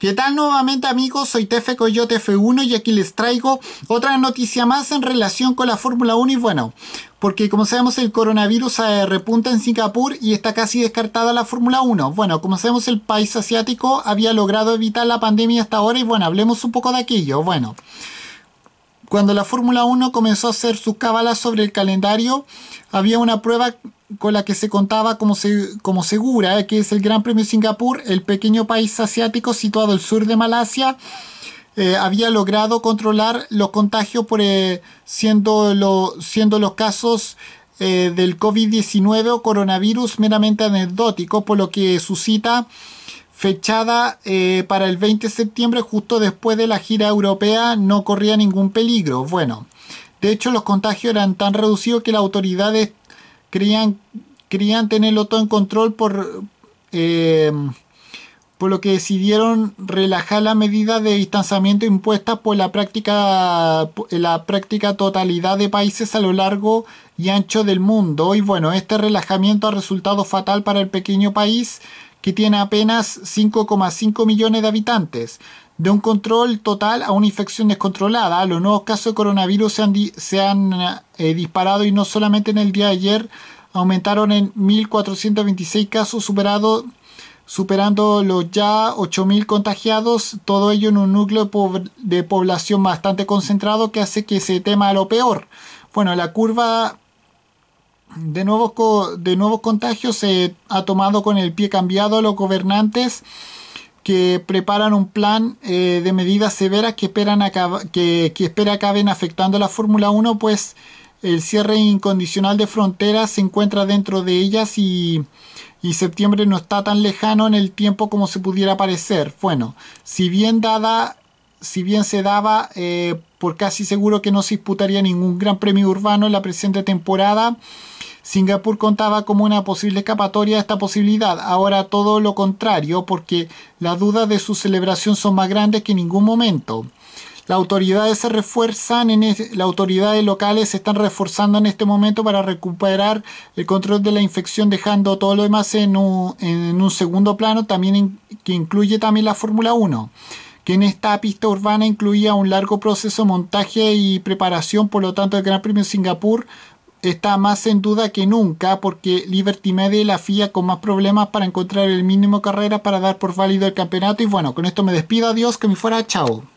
¿Qué tal nuevamente amigos? Soy Tefe Coyote F1 y aquí les traigo otra noticia más en relación con la Fórmula 1 y bueno, porque como sabemos el coronavirus eh, repunta en Singapur y está casi descartada la Fórmula 1. Bueno, como sabemos el país asiático había logrado evitar la pandemia hasta ahora y bueno, hablemos un poco de aquello. Bueno. Cuando la Fórmula 1 comenzó a hacer sus cábalas sobre el calendario, había una prueba con la que se contaba como, se, como segura, eh, que es el Gran Premio Singapur, el pequeño país asiático situado al sur de Malasia, eh, había logrado controlar los contagios por, eh, siendo, lo, siendo los casos del COVID-19 o coronavirus meramente anecdótico, por lo que suscita fechada eh, para el 20 de septiembre, justo después de la gira europea, no corría ningún peligro. Bueno, de hecho los contagios eran tan reducidos que las autoridades creían, creían tenerlo todo en control por, eh, por lo que decidieron relajar la medida de distanciamiento impuesta por la práctica, la práctica totalidad de países a lo largo y ancho del mundo. Y bueno, este relajamiento ha resultado fatal para el pequeño país que tiene apenas 5,5 millones de habitantes. De un control total a una infección descontrolada, los nuevos casos de coronavirus se han, eh, disparado y no solamente en el día de ayer aumentaron en 1.426 casos superando los ya 8.000 contagiados, todo ello en un núcleo de, población bastante concentrado que hace que se tema lo peor. Bueno, la curva de nuevos, de nuevos contagios se ha tomado con el pie cambiado los gobernantes que preparan un plan eh, de medidas severas que, esperan que, que espera acaben afectando a la Fórmula 1, pues el cierre incondicional de fronteras se encuentra dentro de ellas y, y septiembre no está tan lejano en el tiempo como se pudiera parecer. Bueno, si bien dada, si bien se daba eh, por casi seguro que no se disputaría ningún gran premio urbano en la presente temporada, Singapur contaba como una posible escapatoria a esta posibilidad, ahora todo lo contrario, porque las dudas de su celebración son más grandes que en ningún momento. Las autoridades se refuerzan, en las autoridades locales se están reforzando en este momento para recuperar el control de la infección, dejando todo lo demás en un, segundo plano, también que incluye también la Fórmula 1 que en esta pista urbana incluía un largo proceso de montaje y preparación, por lo tanto el Gran Premio de Singapur está más en duda que nunca porque Liberty Media la fía con más problemas para encontrar el mínimo carrera para dar por válido el campeonato. Y bueno, con esto me despido. Adiós, que me fuera. Chao.